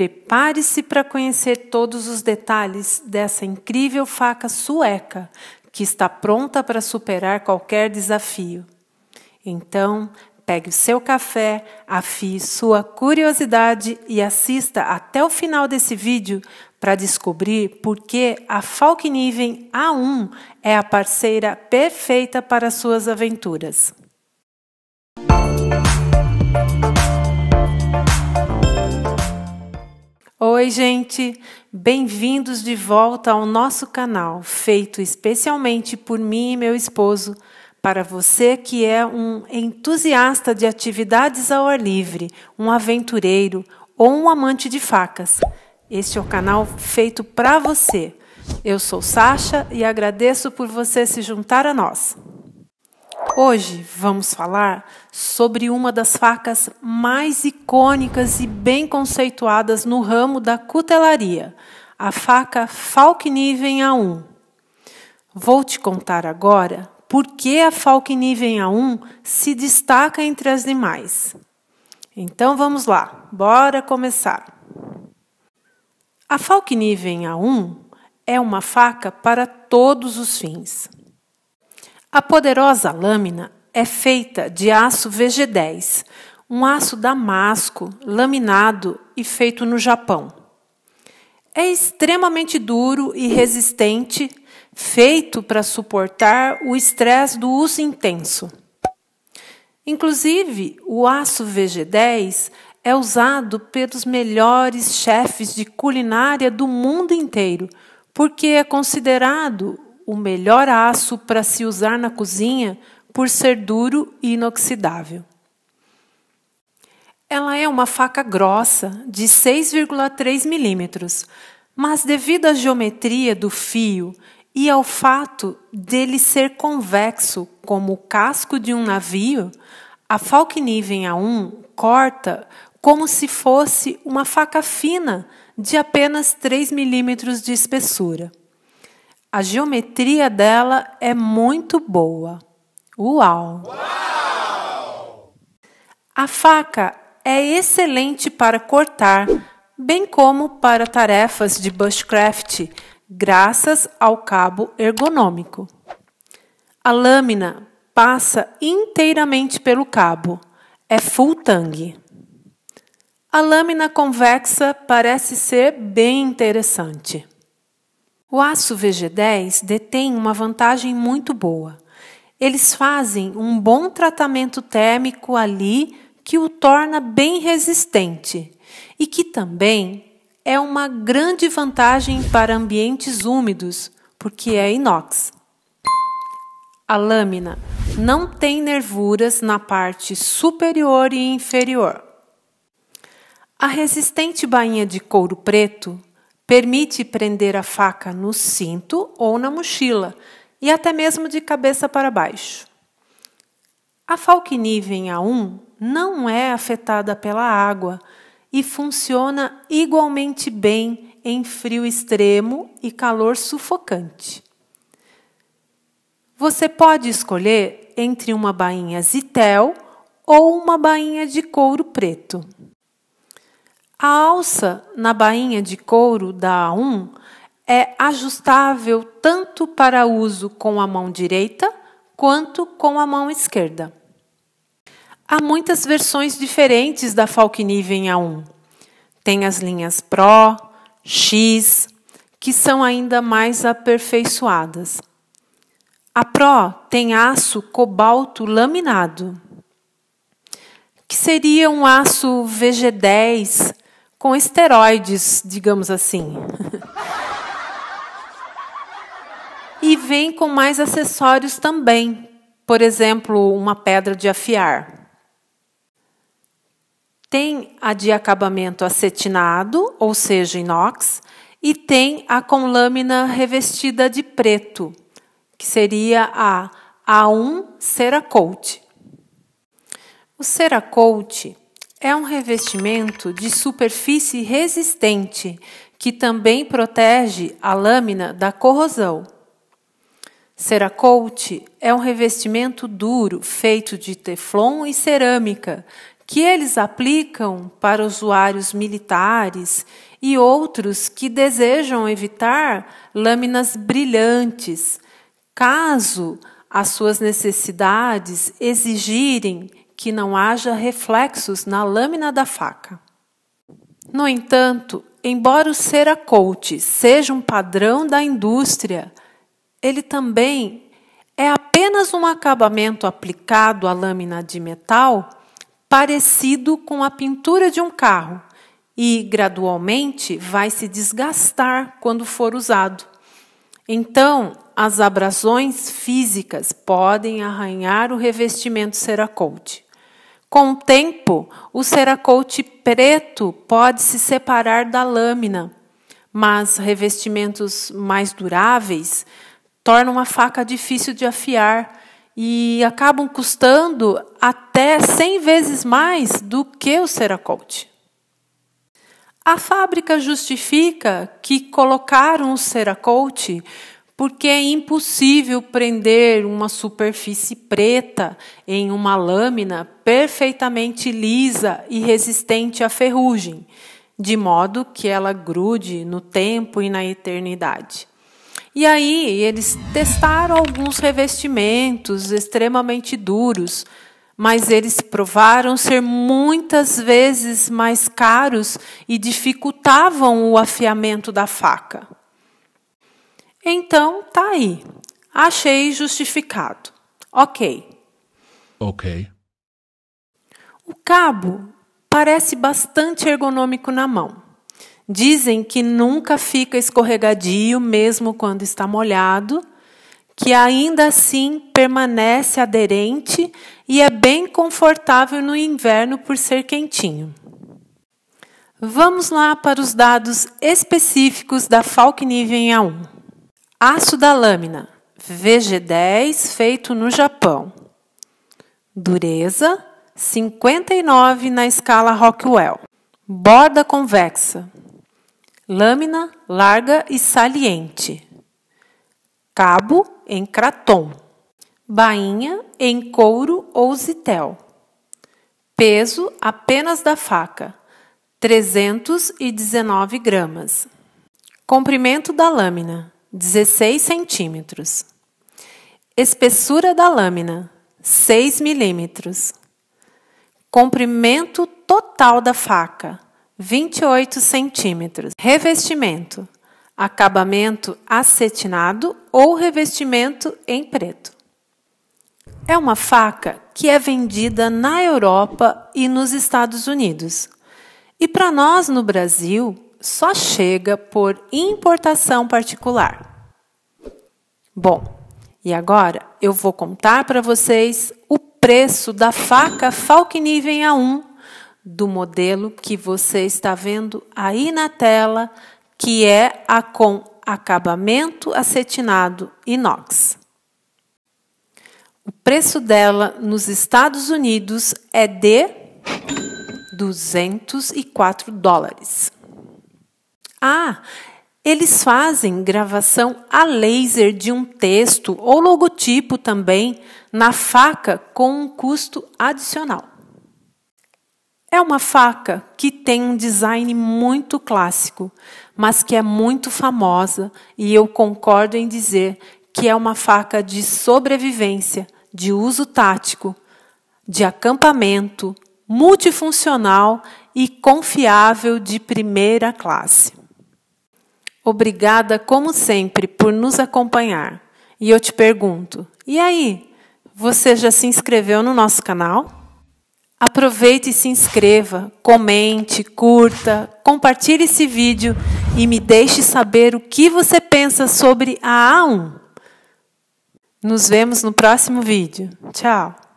Prepare-se para conhecer todos os detalhes dessa incrível faca sueca que está pronta para superar qualquer desafio. Então, pegue o seu café, afie sua curiosidade e assista até o final desse vídeo para descobrir por que a Falkniven A1 é a parceira perfeita para suas aventuras. Oi, gente! Bem-vindos de volta ao nosso canal, feito especialmente por mim e meu esposo, para você que é um entusiasta de atividades ao ar livre, um aventureiro ou um amante de facas. Este é o canal feito para você. Eu sou Sasha e agradeço por você se juntar a nós. Hoje vamos falar sobre uma das facas mais icônicas e bem conceituadas no ramo da cutelaria, a faca Falkniven A1. Vou te contar agora por que a Falkniven A1 se destaca entre as demais. Então vamos lá, bora começar. A Falkniven A1 é uma faca para todos os fins a poderosa lâmina é feita de aço VG10, um aço damasco laminado e feito no Japão. É extremamente duro e resistente, feito para suportar o estresse do uso intenso. Inclusive, o aço VG10 é usado pelos melhores chefes de culinária do mundo inteiro, porque é considerado o melhor aço para se usar na cozinha por ser duro e inoxidável. Ela é uma faca grossa de 6,3 milímetros, mas devido à geometria do fio e ao fato dele ser convexo como o casco de um navio, a Falkniven A1 corta como se fosse uma faca fina de apenas 3 milímetros de espessura. A geometria dela é muito boa. Uau! Uau! A faca é excelente para cortar, bem como para tarefas de bushcraft, graças ao cabo ergonômico. A lâmina passa inteiramente pelo cabo. É full tang. A lâmina convexa parece ser bem interessante. O aço VG10 detém uma vantagem muito boa. Eles fazem um bom tratamento térmico ali que o torna bem resistente e que também é uma grande vantagem para ambientes úmidos, porque é inox. A lâmina não tem nervuras na parte superior e inferior. A resistente bainha de couro preto Permite prender a faca no cinto ou na mochila e até mesmo de cabeça para baixo. A Falkniven A1 não é afetada pela água e funciona igualmente bem em frio extremo e calor sufocante. Você pode escolher entre uma bainha Zitel ou uma bainha de couro preto. A alça na bainha de couro da A1 é ajustável tanto para uso com a mão direita quanto com a mão esquerda. Há muitas versões diferentes da em A1. Tem as linhas Pro, X, que são ainda mais aperfeiçoadas. A Pro tem aço cobalto laminado, que seria um aço VG10 com esteroides, digamos assim. e vem com mais acessórios também, por exemplo, uma pedra de afiar. Tem a de acabamento acetinado, ou seja, inox, e tem a com lâmina revestida de preto, que seria a A1 Ceracote. O Ceracote é um revestimento de superfície resistente que também protege a lâmina da corrosão. Ceracote é um revestimento duro feito de teflon e cerâmica que eles aplicam para usuários militares e outros que desejam evitar lâminas brilhantes, caso as suas necessidades exigirem que não haja reflexos na lâmina da faca. No entanto, embora o Ceracote seja um padrão da indústria, ele também é apenas um acabamento aplicado à lâmina de metal parecido com a pintura de um carro e gradualmente vai se desgastar quando for usado. Então, as abrasões físicas podem arranhar o revestimento Ceracote. Com o tempo, o ceracoute preto pode se separar da lâmina, mas revestimentos mais duráveis tornam a faca difícil de afiar e acabam custando até 100 vezes mais do que o ceracoute. A fábrica justifica que colocaram o ceracoute porque é impossível prender uma superfície preta em uma lâmina perfeitamente lisa e resistente à ferrugem, de modo que ela grude no tempo e na eternidade. E aí eles testaram alguns revestimentos extremamente duros, mas eles provaram ser muitas vezes mais caros e dificultavam o afiamento da faca. Então, tá aí. Achei justificado. Ok. Ok. O cabo parece bastante ergonômico na mão. Dizem que nunca fica escorregadio, mesmo quando está molhado, que ainda assim permanece aderente e é bem confortável no inverno por ser quentinho. Vamos lá para os dados específicos da Falkniven A1. Aço da lâmina VG10 feito no Japão. Dureza 59 na escala Rockwell. Borda convexa. Lâmina larga e saliente. Cabo em craton. Bainha em couro ou zitel. Peso apenas da faca, 319 gramas. Comprimento da lâmina, 16 centímetros. Espessura da lâmina, 6 milímetros. Comprimento total da faca, 28 centímetros. Revestimento, acabamento acetinado ou revestimento em preto. É uma faca que é vendida na Europa e nos Estados Unidos. E para nós no Brasil, só chega por importação particular. Bom, e agora eu vou contar para vocês o preço da faca Falkniven A1 do modelo que você está vendo aí na tela, que é a com acabamento acetinado inox. O preço dela nos Estados Unidos é de 204 dólares. Ah, eles fazem gravação a laser de um texto ou logotipo também na faca com um custo adicional. É uma faca que tem um design muito clássico, mas que é muito famosa, e eu concordo em dizer que é uma faca de sobrevivência, de uso tático, de acampamento, multifuncional e confiável de primeira classe. Obrigada, como sempre, por nos acompanhar. E eu te pergunto: e aí? Você já se inscreveu no nosso canal? Aproveite e se inscreva, comente, curta, compartilhe esse vídeo e me deixe saber o que você pensa sobre a A1. Nos vemos no próximo vídeo. Tchau!